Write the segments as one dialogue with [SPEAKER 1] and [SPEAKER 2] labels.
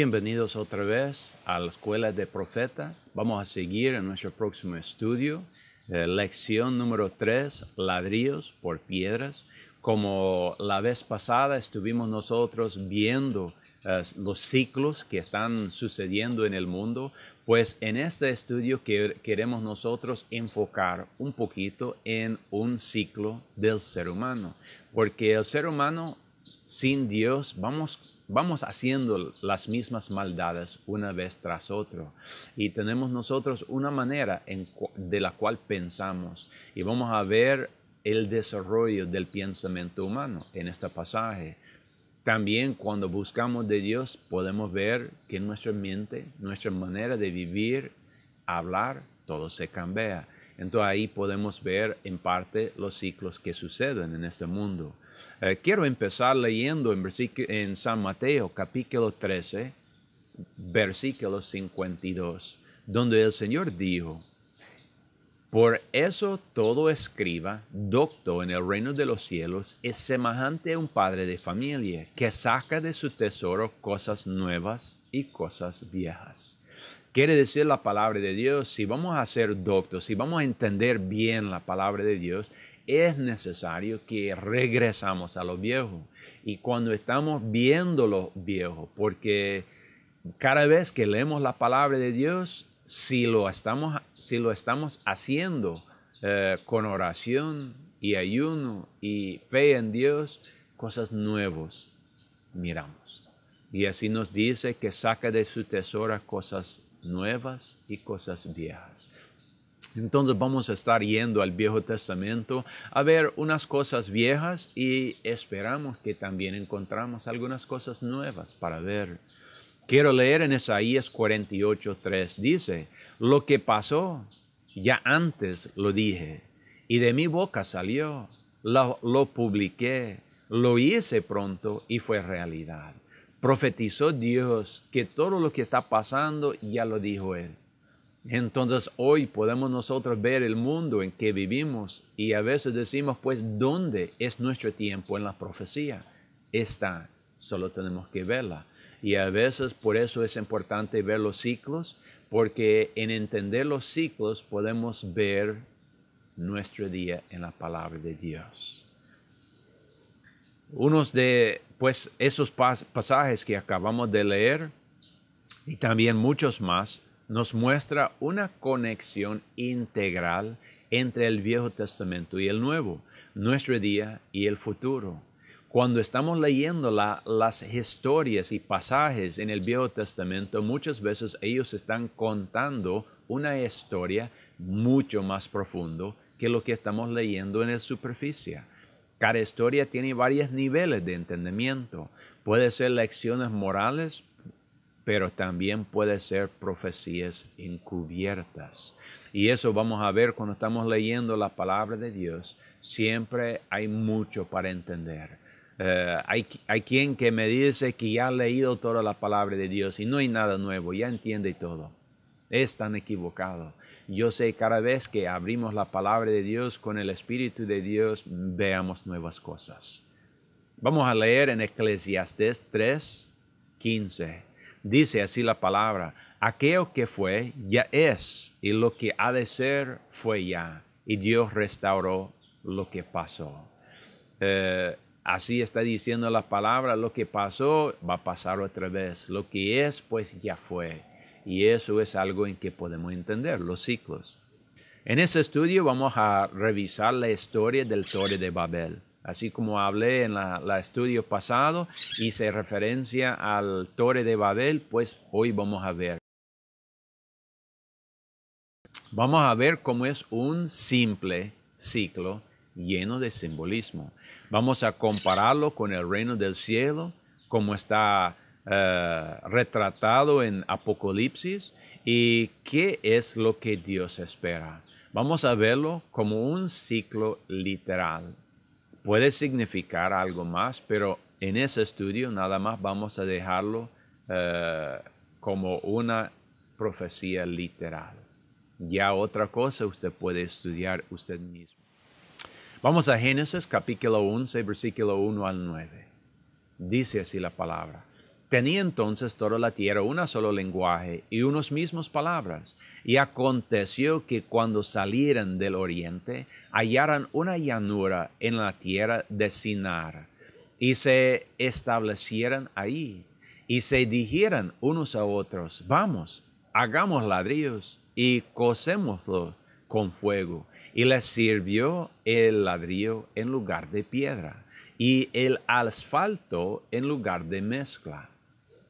[SPEAKER 1] Bienvenidos otra vez a la Escuela de Profeta. Vamos a seguir en nuestro próximo estudio, eh, lección número 3, ladrillos por piedras. Como la vez pasada estuvimos nosotros viendo eh, los ciclos que están sucediendo en el mundo, pues en este estudio queremos nosotros enfocar un poquito en un ciclo del ser humano, porque el ser humano sin Dios vamos, vamos haciendo las mismas maldades una vez tras otra. Y tenemos nosotros una manera de la cual pensamos. Y vamos a ver el desarrollo del pensamiento humano en este pasaje. También cuando buscamos de Dios podemos ver que nuestra mente, nuestra manera de vivir, hablar, todo se cambia. Entonces ahí podemos ver en parte los ciclos que suceden en este mundo. Eh, quiero empezar leyendo en, en San Mateo capítulo 13, versículo 52, donde el Señor dijo, por eso todo escriba, docto en el reino de los cielos, es semejante a un padre de familia que saca de su tesoro cosas nuevas y cosas viejas. Quiere decir la palabra de Dios, si vamos a ser doctos, si vamos a entender bien la palabra de Dios, es necesario que regresamos a lo viejo. Y cuando estamos viendo lo viejo, porque cada vez que leemos la palabra de Dios, si lo estamos, si lo estamos haciendo eh, con oración y ayuno y fe en Dios, cosas nuevas miramos. Y así nos dice que saca de su tesoro cosas nuevas y cosas viejas. Entonces vamos a estar yendo al Viejo Testamento a ver unas cosas viejas y esperamos que también encontramos algunas cosas nuevas para ver. Quiero leer en Isaías 48:3. Dice, lo que pasó, ya antes lo dije, y de mi boca salió, lo, lo publiqué, lo hice pronto y fue realidad. Profetizó Dios que todo lo que está pasando ya lo dijo él entonces hoy podemos nosotros ver el mundo en que vivimos y a veces decimos, pues, ¿dónde es nuestro tiempo en la profecía? Está, solo tenemos que verla. Y a veces por eso es importante ver los ciclos, porque en entender los ciclos podemos ver nuestro día en la palabra de Dios. Unos de pues esos pasajes que acabamos de leer y también muchos más nos muestra una conexión integral entre el Viejo Testamento y el Nuevo, nuestro día y el futuro. Cuando estamos leyendo las historias y pasajes en el Viejo Testamento, muchas veces ellos están contando una historia mucho más profundo que lo que estamos leyendo en la superficie. Cada historia tiene varios niveles de entendimiento. Puede ser lecciones morales, pero también puede ser profecías encubiertas. Y eso vamos a ver cuando estamos leyendo la palabra de Dios, siempre hay mucho para entender. Eh, hay, quien que me dice que ya ha leído toda la palabra de Dios y no hay nada nuevo, ya entiende todo. Es tan equivocado. Yo sé cada vez que abrimos la palabra de Dios con el Espíritu de Dios, veamos nuevas cosas. Vamos a leer en Eclesiastes 3, 15. Dice así la palabra, aquello que fue ya es y lo que ha de ser fue ya. Y Dios restauró lo que pasó. Eh, así está diciendo la palabra, lo que pasó va a pasar otra vez. Lo que es, pues ya fue. Y eso es algo en que podemos entender, los ciclos. En este estudio vamos a revisar la historia del Torre de Babel así como hablé en el estudio pasado, se referencia al Torre de Babel, pues hoy vamos a ver. Vamos a ver cómo es un simple ciclo lleno de simbolismo. Vamos a compararlo con el reino del cielo, como está eh, retratado en Apocalipsis, y qué es lo que Dios espera. Vamos a verlo como un ciclo literal, puede significar algo más, pero en ese estudio nada más vamos a dejarlo eh, como una profecía literal. Ya otra cosa usted puede estudiar usted mismo. Vamos a Génesis capítulo 11, versículo 1 al 9. Dice así la palabra. Tenía entonces toda la tierra un solo lenguaje y unos mismos palabras. Y aconteció que cuando salieran del oriente, hallaran una llanura en la tierra de Sinar, y se establecieran ahí, y se dijeran unos a otros, vamos, hagamos ladrillos y cosémoslos con fuego. Y les sirvió el ladrillo en lugar de piedra, y el asfalto en lugar de mezcla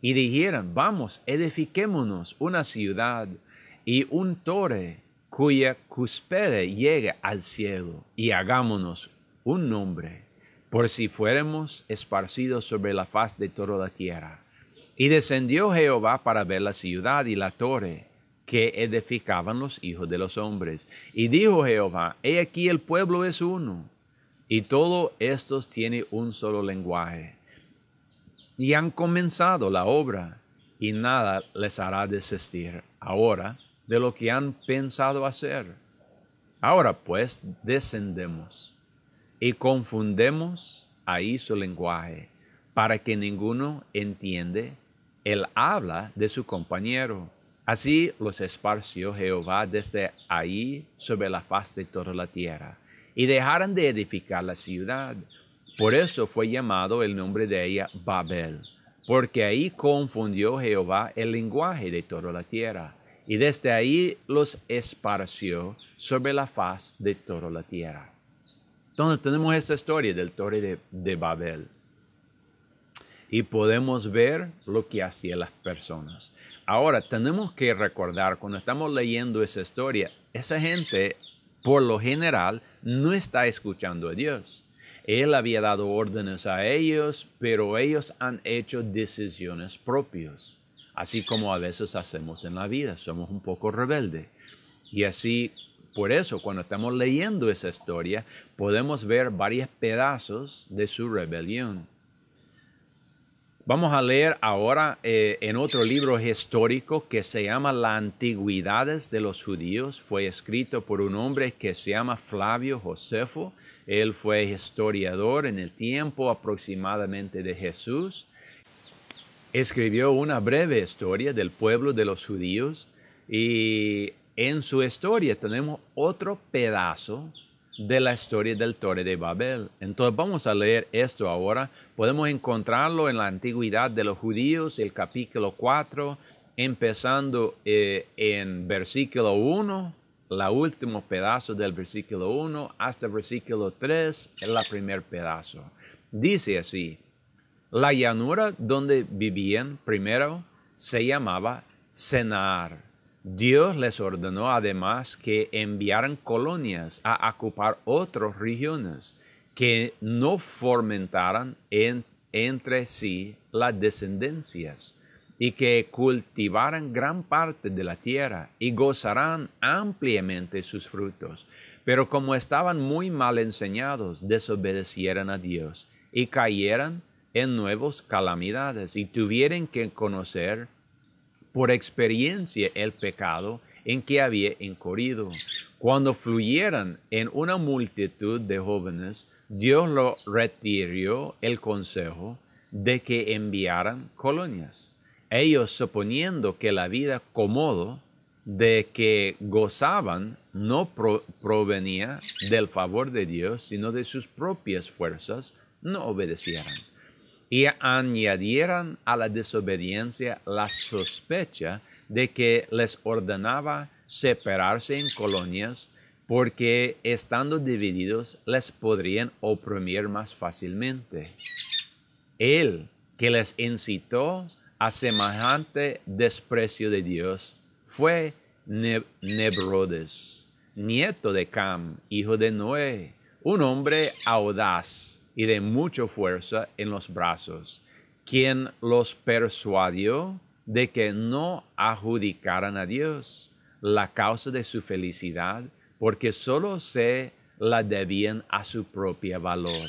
[SPEAKER 1] y dijeron, vamos, edifiquémonos una ciudad y un torre cuya cúspide llegue al cielo y hagámonos un nombre, por si fuéramos esparcidos sobre la faz de toda la tierra. Y descendió Jehová para ver la ciudad y la torre que edificaban los hijos de los hombres. Y dijo Jehová, he aquí el pueblo es uno, y todos estos tiene un solo lenguaje y han comenzado la obra y nada les hará desistir ahora de lo que han pensado hacer. Ahora pues descendemos y confundemos ahí su lenguaje para que ninguno entiende el habla de su compañero. Así los esparció Jehová desde ahí sobre la faz de toda la tierra y dejaron de edificar la ciudad por eso fue llamado el nombre de ella Babel, porque ahí confundió Jehová el lenguaje de toda la tierra, y desde ahí los esparció sobre la faz de toda la tierra. Entonces tenemos esta historia del torre de, de Babel. Y podemos ver lo que hacían las personas. Ahora, tenemos que recordar, cuando estamos leyendo esa historia, esa gente, por lo general, no está escuchando a Dios él había dado órdenes a ellos, pero ellos han hecho decisiones propias, así como a veces hacemos en la vida, somos un poco rebeldes. Y así, por eso, cuando estamos leyendo esa historia, podemos ver varios pedazos de su rebelión. Vamos a leer ahora eh, en otro libro histórico que se llama Las Antigüedades de los Judíos. Fue escrito por un hombre que se llama Flavio Josefo él fue historiador en el tiempo aproximadamente de Jesús. Escribió una breve historia del pueblo de los judíos y en su historia tenemos otro pedazo de la historia del Torre de Babel. Entonces vamos a leer esto ahora. Podemos encontrarlo en la antigüedad de los judíos, el capítulo 4, empezando eh, en versículo 1 la último pedazo del versículo 1 hasta el versículo 3, el primer pedazo. Dice así, la llanura donde vivían primero se llamaba Cenar. Dios les ordenó además que enviaran colonias a ocupar otras regiones, que no fomentaran entre sí las descendencias y que cultivaran gran parte de la tierra y gozarán ampliamente sus frutos. Pero como estaban muy mal enseñados, desobedecieron a Dios y cayeran en nuevas calamidades y tuvieron que conocer por experiencia el pecado en que había incurrido. Cuando fluyeron en una multitud de jóvenes, Dios lo retiró el consejo de que enviaran colonias ellos suponiendo que la vida cómodo de que gozaban no provenía del favor de Dios, sino de sus propias fuerzas, no obedecieran. Y añadieran a la desobediencia la sospecha de que les ordenaba separarse en colonias porque estando divididos les podrían oprimir más fácilmente. Él que les incitó a semejante desprecio de Dios fue Nebrodes, nieto de Cam, hijo de Noé, un hombre audaz y de mucha fuerza en los brazos, quien los persuadió de que no adjudicaran a Dios la causa de su felicidad, porque solo se la debían a su propio valor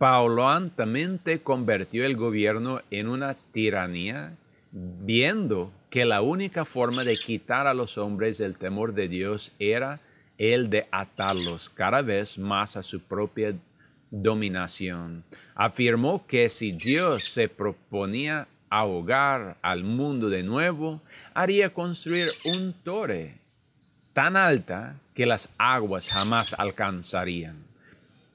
[SPEAKER 1] paulantamente convirtió el gobierno en una tiranía, viendo que la única forma de quitar a los hombres el temor de Dios era el de atarlos cada vez más a su propia dominación. Afirmó que si Dios se proponía ahogar al mundo de nuevo, haría construir un torre tan alta que las aguas jamás alcanzarían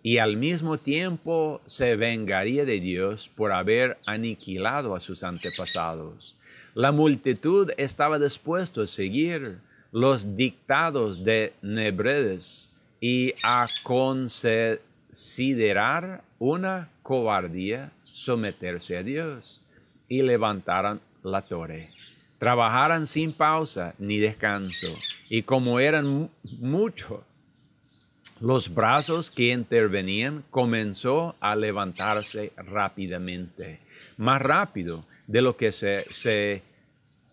[SPEAKER 1] y al mismo tiempo se vengaría de Dios por haber aniquilado a sus antepasados. La multitud estaba dispuesta a seguir los dictados de Nebredes y a considerar una cobardía someterse a Dios y levantaran la torre. Trabajaran sin pausa ni descanso y como eran muchos, los brazos que intervenían comenzó a levantarse rápidamente, más rápido de lo que se, se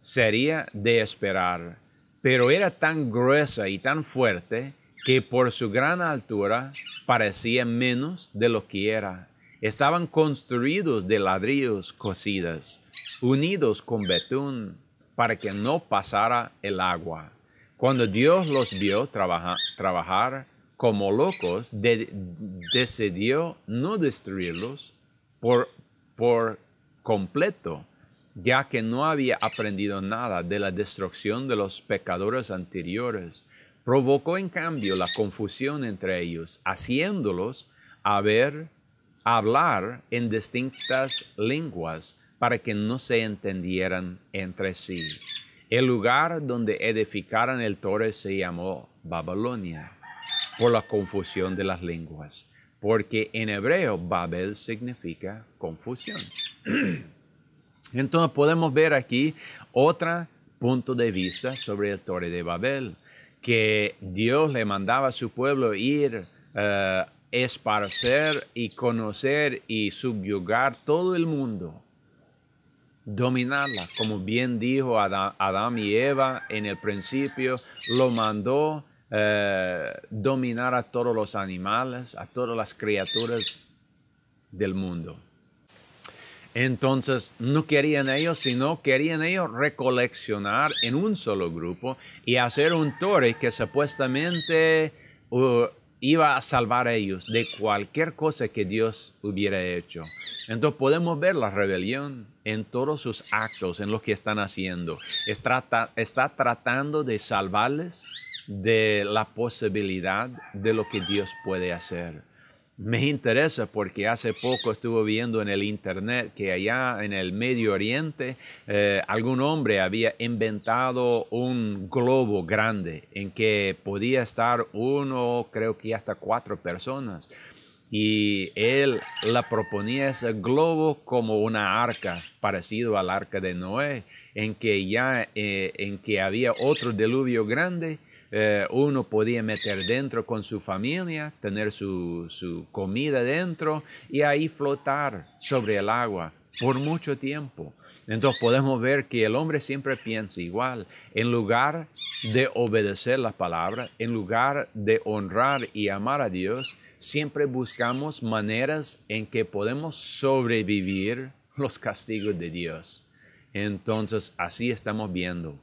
[SPEAKER 1] sería de esperar, pero era tan gruesa y tan fuerte que por su gran altura parecía menos de lo que era. Estaban construidos de ladrillos cocidas, unidos con betún para que no pasara el agua. Cuando Dios los vio trabajar, como locos, decidió no destruirlos por, completo, ya que no había aprendido nada de la destrucción de los pecadores anteriores. Provocó en cambio la confusión entre ellos, haciéndolos hablar en distintas lenguas para que no se entendieran entre sí. El lugar donde edificaran el torre se llamó Babilonia por la confusión de las lenguas, porque en hebreo Babel significa confusión. Entonces podemos ver aquí otro punto de vista sobre el Torre de Babel, que Dios le mandaba a su pueblo ir a eh, esparcer y conocer y subyugar todo el mundo, dominarla, como bien dijo Adán y Eva en el principio, lo mandó eh, dominar a todos los animales, a todas las criaturas del mundo. Entonces, no querían ellos, sino querían ellos recoleccionar en un solo grupo y hacer un torre que supuestamente uh, iba a salvar a ellos de cualquier cosa que Dios hubiera hecho. Entonces podemos ver la rebelión en todos sus actos, en lo que están haciendo. está tratando de salvarles de la posibilidad de lo que Dios puede hacer. Me interesa porque hace poco estuve viendo en el internet que allá en el Medio Oriente eh, algún hombre había inventado un globo grande en que podía estar uno, creo que hasta cuatro personas. Y él la proponía ese globo como una arca, parecido al arca de Noé, en que ya eh, en que había otro diluvio grande eh, uno podía meter dentro con su familia, tener su comida dentro y ahí flotar sobre el agua por mucho tiempo. Entonces podemos ver que el hombre siempre piensa igual. En lugar de obedecer la palabra, en lugar de honrar y amar a Dios, siempre buscamos maneras en que podemos sobrevivir los castigos de Dios. Entonces así estamos viendo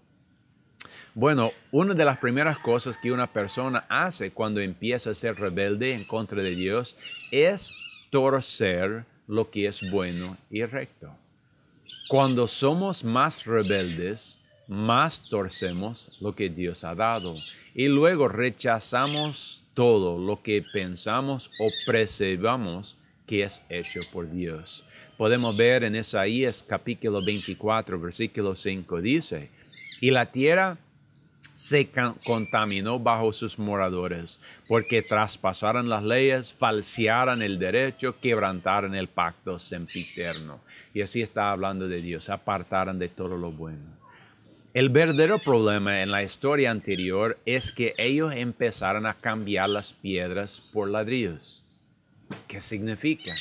[SPEAKER 1] bueno, una de las primeras cosas que una persona hace cuando empieza a ser rebelde en contra de Dios es torcer lo que es bueno y recto. Cuando somos más rebeldes, más torcemos lo que Dios ha dado y luego rechazamos todo lo que pensamos o percibamos que es hecho por Dios. Podemos ver en Isaías capítulo 24, versículo 5 dice, y la tierra se contaminó bajo sus moradores, porque traspasaron las leyes, falsearon el derecho, quebrantaron el pacto sempiterno. Y así está hablando de Dios, apartaron de todo lo bueno. El verdadero problema en la historia anterior es que ellos empezaron a cambiar las piedras por ladrillos. ¿Qué significa?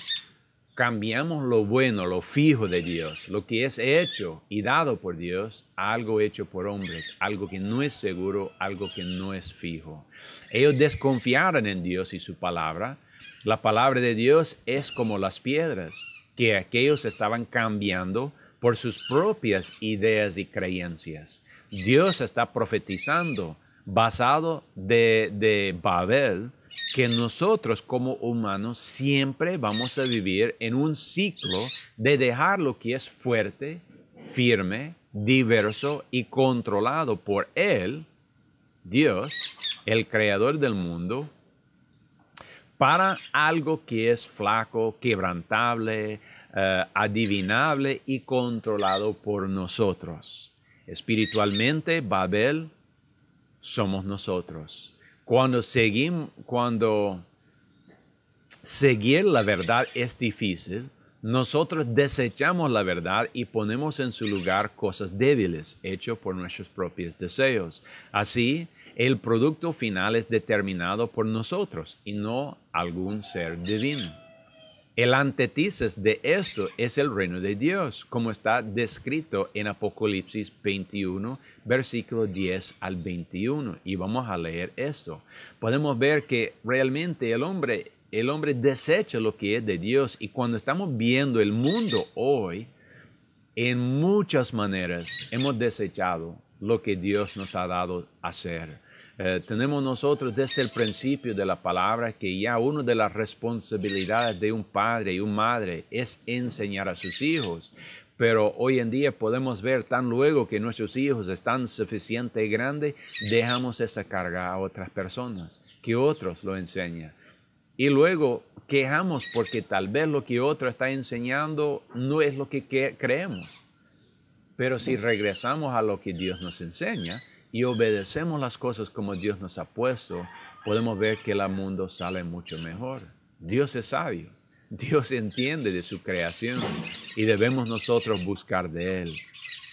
[SPEAKER 1] cambiamos lo bueno, lo fijo de Dios, lo que es hecho y dado por Dios, algo hecho por hombres, algo que no es seguro, algo que no es fijo. Ellos desconfiaron en Dios y su palabra. La palabra de Dios es como las piedras, que aquellos estaban cambiando por sus propias ideas y creencias. Dios está profetizando basado de, de Babel, que nosotros como humanos siempre vamos a vivir en un ciclo de dejar lo que es fuerte, firme, diverso y controlado por Él, Dios, el creador del mundo, para algo que es flaco, quebrantable, eh, adivinable y controlado por nosotros. Espiritualmente, Babel somos nosotros. Cuando seguimos, cuando seguir la verdad es difícil, nosotros desechamos la verdad y ponemos en su lugar cosas débiles, hechas por nuestros propios deseos. Así, el producto final es determinado por nosotros y no algún ser divino. El antítesis de esto es el reino de Dios, como está descrito en Apocalipsis 21, versículo 10 al 21. Y vamos a leer esto. Podemos ver que realmente el hombre, el hombre desecha lo que es de Dios. Y cuando estamos viendo el mundo hoy, en muchas maneras hemos desechado lo que Dios nos ha dado a hacer. Eh, tenemos nosotros desde el principio de la palabra que ya una de las responsabilidades de un padre y una madre es enseñar a sus hijos. Pero hoy en día podemos ver tan luego que nuestros hijos están suficiente y grandes, dejamos esa carga a otras personas, que otros lo enseñan. Y luego quejamos porque tal vez lo que otro está enseñando no es lo que creemos. Pero si regresamos a lo que Dios nos enseña, y obedecemos las cosas como Dios nos ha puesto, podemos ver que el mundo sale mucho mejor. Dios es sabio, Dios entiende de su creación y debemos nosotros buscar de Él.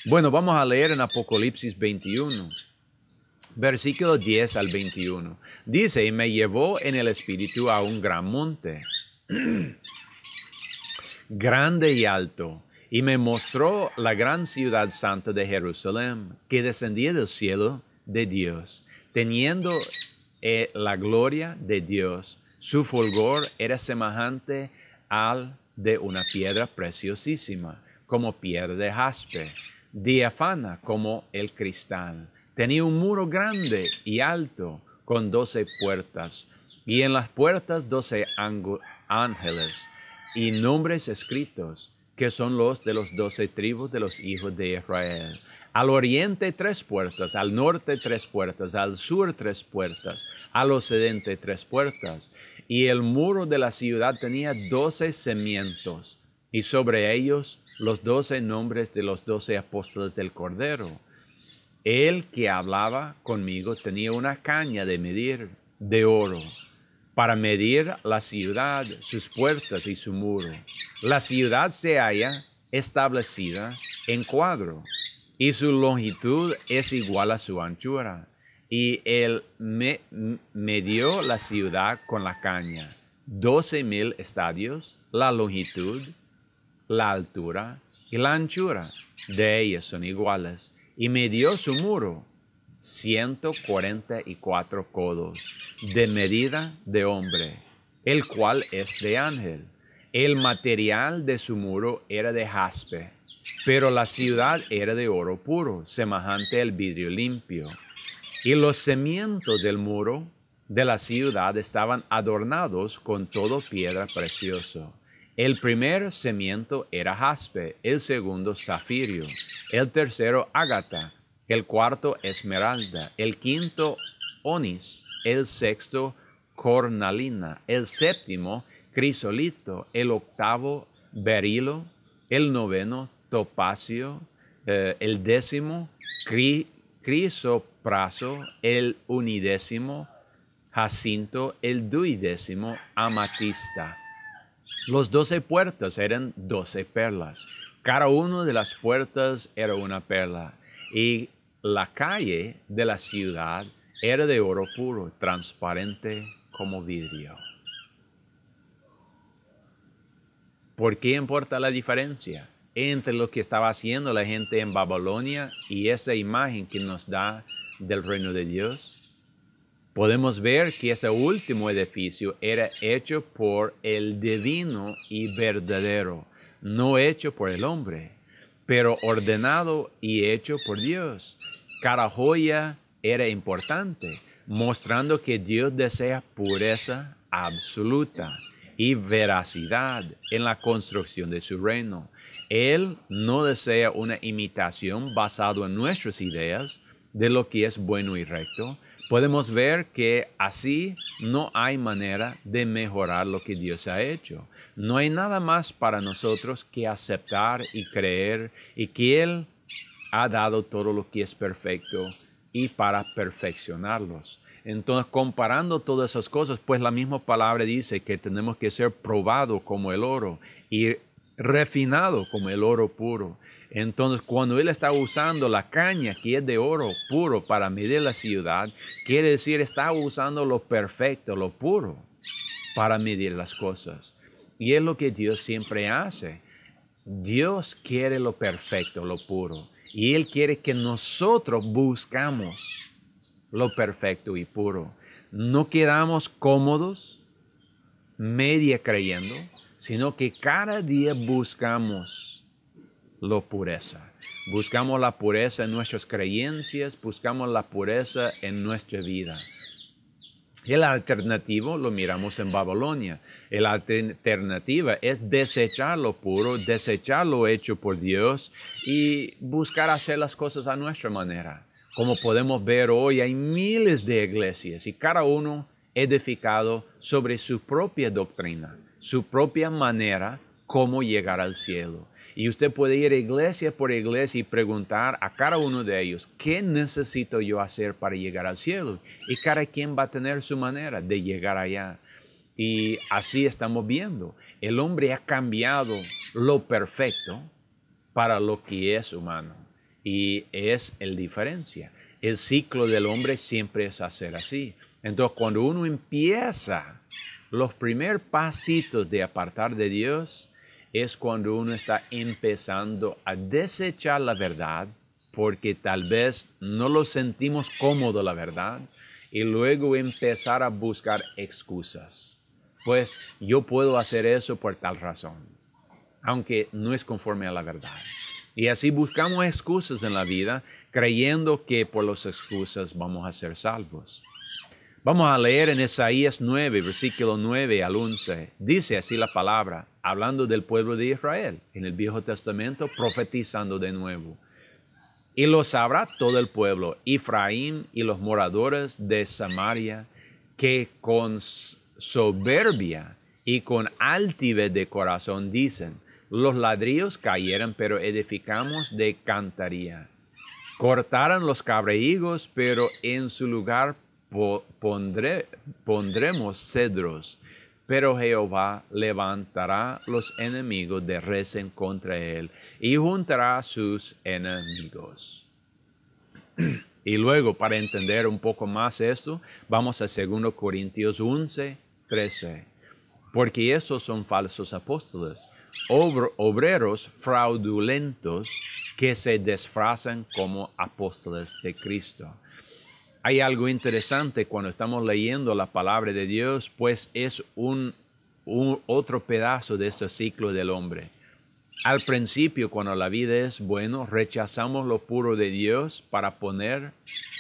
[SPEAKER 1] Bueno, vamos a leer en Apocalipsis 21, versículo 10 al 21. Dice, y me llevó en el espíritu a un gran monte, grande y alto y me mostró la gran ciudad santa de Jerusalén, que descendía del cielo de Dios, teniendo eh, la gloria de Dios. Su fulgor era semejante al de una piedra preciosísima, como piedra de jaspe, diafana como el cristal. Tenía un muro grande y alto, con doce puertas, y en las puertas doce ángeles y nombres escritos que son los de los doce tribus de los hijos de Israel. Al oriente tres puertas, al norte tres puertas, al sur tres puertas, al occidente tres puertas. Y el muro de la ciudad tenía doce cimientos, y sobre ellos los doce nombres de los doce apóstoles del Cordero. El que hablaba conmigo tenía una caña de medir de oro para medir la ciudad, sus puertas y su muro. La ciudad se halla establecida en cuadro y su longitud es igual a su anchura. Y él me, medió la ciudad con la caña, doce mil estadios, la longitud, la altura y la anchura de ellas son iguales. Y medió su muro, 144 codos de medida de hombre, el cual es de ángel. El material de su muro era de jaspe, pero la ciudad era de oro puro, semejante al vidrio limpio. Y los cimientos del muro de la ciudad estaban adornados con todo piedra preciosa. El primer cimiento era jaspe, el segundo zafirio, el tercero ágata, el cuarto esmeralda, el quinto onis, el sexto cornalina, el séptimo crisolito, el octavo berilo, el noveno topacio, eh, el décimo crisopraso, el unidécimo jacinto, el duidécimo amatista. Los doce puertas eran doce perlas. Cada una de las puertas era una perla. Y la calle de la ciudad era de oro puro, transparente como vidrio. ¿Por qué importa la diferencia entre lo que estaba haciendo la gente en Babilonia y esa imagen que nos da del reino de Dios? Podemos ver que ese último edificio era hecho por el divino y verdadero, no hecho por el hombre, pero ordenado y hecho por Dios. Carajoya era importante, mostrando que Dios desea pureza absoluta y veracidad en la construcción de su reino. Él no desea una imitación basada en nuestras ideas de lo que es bueno y recto. Podemos ver que así no hay manera de mejorar lo que Dios ha hecho. No hay nada más para nosotros que aceptar y creer y que Él ha dado todo lo que es perfecto y para perfeccionarlos. Entonces, comparando todas esas cosas, pues la misma palabra dice que tenemos que ser probados como el oro y refinado como el oro puro. Entonces, cuando él está usando la caña que es de oro puro para medir la ciudad, quiere decir está usando lo perfecto, lo puro, para medir las cosas. Y es lo que Dios siempre hace. Dios quiere lo perfecto, lo puro. Y Él quiere que nosotros buscamos lo perfecto y puro. No quedamos cómodos, media creyendo, sino que cada día buscamos la pureza. Buscamos la pureza en nuestras creencias, buscamos la pureza en nuestra vida. El alternativo lo miramos en Babilonia. El alternativa es desechar lo puro, desechar lo hecho por Dios y buscar hacer las cosas a nuestra manera. Como podemos ver hoy, hay miles de iglesias y cada uno edificado sobre su propia doctrina, su propia manera, cómo llegar al cielo. Y usted puede ir iglesia por iglesia y preguntar a cada uno de ellos, ¿qué necesito yo hacer para llegar al cielo? Y cada quien va a tener su manera de llegar allá. Y así estamos viendo. El hombre ha cambiado lo perfecto para lo que es humano. Y es el diferencia. El ciclo del hombre siempre es hacer así. Entonces, cuando uno empieza los primer pasitos de apartar de Dios, es cuando uno está empezando a desechar la verdad porque tal vez no lo sentimos cómodo la verdad y luego empezar a buscar excusas. Pues yo puedo hacer eso por tal razón, aunque no es conforme a la verdad. Y así buscamos excusas en la vida creyendo que por las excusas vamos a ser salvos. Vamos a leer en Isaías 9, versículo 9 al 11. Dice así la palabra, hablando del pueblo de Israel en el Viejo Testamento, profetizando de nuevo. Y lo sabrá todo el pueblo, Efraín y los moradores de Samaria, que con soberbia y con altivez de corazón dicen, los ladrillos cayeron, pero edificamos de cantaría. Cortaron los cabreigos, pero en su lugar pondremos cedros, pero Jehová levantará los enemigos de recen contra él y juntará sus enemigos. Y luego, para entender un poco más esto, vamos a 2 Corintios 11, 13. Porque estos son falsos apóstoles, obreros fraudulentos que se disfrazan como apóstoles de Cristo. Hay algo interesante cuando estamos leyendo la palabra de Dios, pues es un, otro pedazo de este ciclo del hombre. Al principio, cuando la vida es buena, rechazamos lo puro de Dios para poner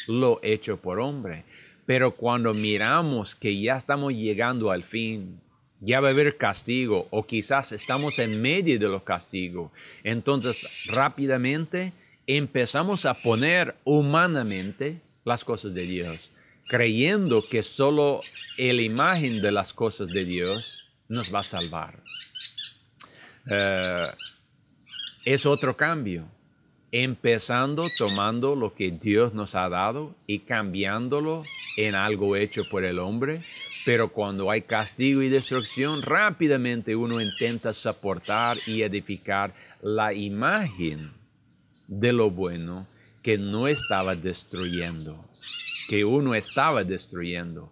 [SPEAKER 1] lo hecho por hombre. Pero cuando miramos que ya estamos llegando al fin, ya va a haber castigo o quizás estamos en medio de los castigos, entonces rápidamente empezamos a poner humanamente las cosas de Dios, creyendo que solo la imagen de las cosas de Dios nos va a salvar. Eh, es otro cambio, empezando tomando lo que Dios nos ha dado y cambiándolo en algo hecho por el hombre, pero cuando hay castigo y destrucción, rápidamente uno intenta soportar y edificar la imagen de lo bueno que no estaba destruyendo, que uno estaba destruyendo.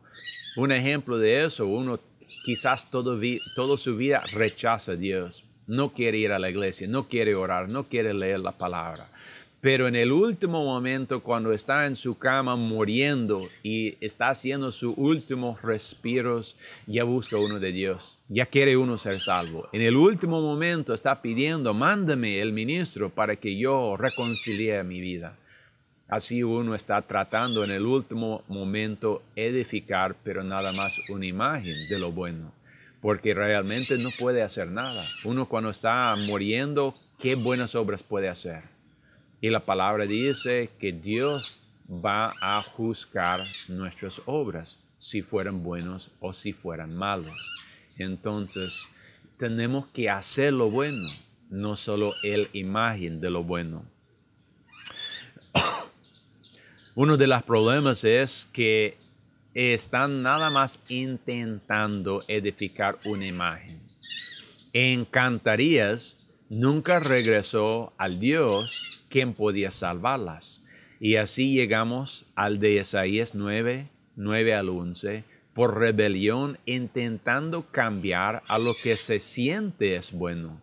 [SPEAKER 1] Un ejemplo de eso, uno quizás todo toda su vida rechaza a Dios, no quiere ir a la iglesia, no quiere orar, no quiere leer la palabra. Pero en el último momento, cuando está en su cama muriendo y está haciendo sus últimos respiros, ya busca uno de Dios, ya quiere uno ser salvo. En el último momento está pidiendo, mándame el ministro para que yo reconcilie mi vida. Así uno está tratando en el último momento edificar, pero nada más una imagen de lo bueno, porque realmente no puede hacer nada. Uno cuando está muriendo, ¿qué buenas obras puede hacer? Y la palabra dice que Dios va a juzgar nuestras obras, si fueran buenos o si fueran malos. Entonces, tenemos que hacer lo bueno, no solo el imagen de lo bueno. Uno de los problemas es que están nada más intentando edificar una imagen. En nunca regresó al Dios quien podía salvarlas. Y así llegamos al de Isaías 9, 9 al 11, por rebelión intentando cambiar a lo que se siente es bueno.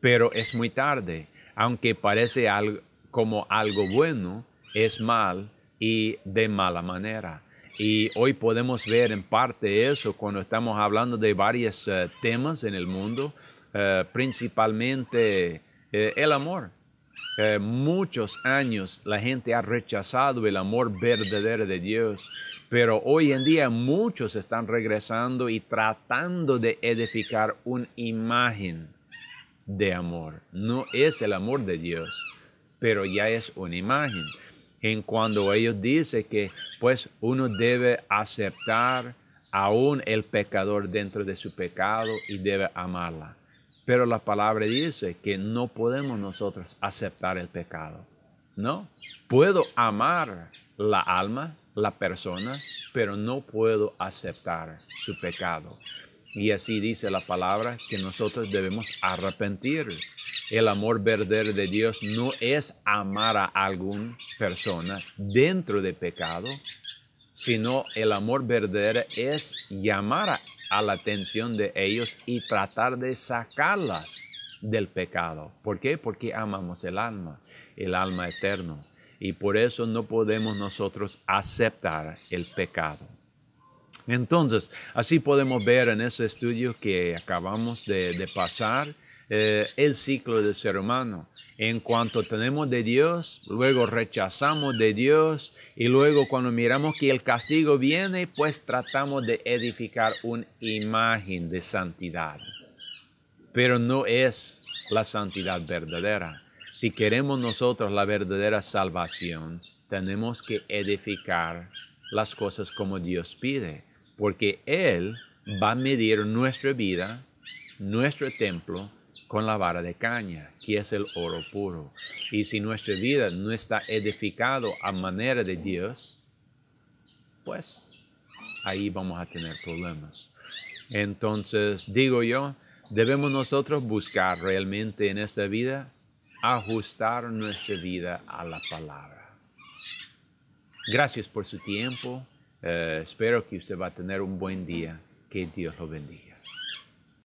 [SPEAKER 1] Pero es muy tarde, aunque parece algo, como algo bueno, es mal y de mala manera. Y hoy podemos ver en parte eso cuando estamos hablando de varios eh, temas en el mundo, eh, principalmente eh, el amor. muchos años la gente ha rechazado el amor verdadero de Dios, pero hoy en día muchos están regresando y tratando de edificar una imagen de amor. No es el amor de Dios, pero ya es una imagen en cuando ellos dicen que pues uno debe aceptar aún el pecador dentro de su pecado y debe amarla. Pero la palabra dice que no podemos nosotros aceptar el pecado. No, puedo amar la alma, la persona, pero no puedo aceptar su pecado. Y así dice la palabra que nosotros debemos arrepentir el amor verdadero de Dios no es amar a alguna persona dentro de pecado, sino el amor verdadero es llamar a la atención de ellos y tratar de sacarlas del pecado. ¿Por qué? Porque amamos el alma, el alma eterno. Y por eso no podemos nosotros aceptar el pecado. Entonces, así podemos ver en ese estudio que acabamos de pasar, eh, el ciclo del ser humano. En cuanto tenemos de Dios, luego rechazamos de Dios y luego cuando miramos que el castigo viene, pues tratamos de edificar una imagen de santidad. Pero no es la santidad verdadera. Si queremos nosotros la verdadera salvación, tenemos que edificar las cosas como Dios pide, porque Él va a medir nuestra vida, nuestro templo, con la vara de caña, que es el oro puro. Y si nuestra vida no está edificado a manera de Dios, pues ahí vamos a tener problemas. Entonces, digo yo, debemos nosotros buscar realmente en esta vida ajustar nuestra vida a la palabra. Gracias por su tiempo. Eh, espero que usted va a tener un buen día. Que Dios lo bendiga.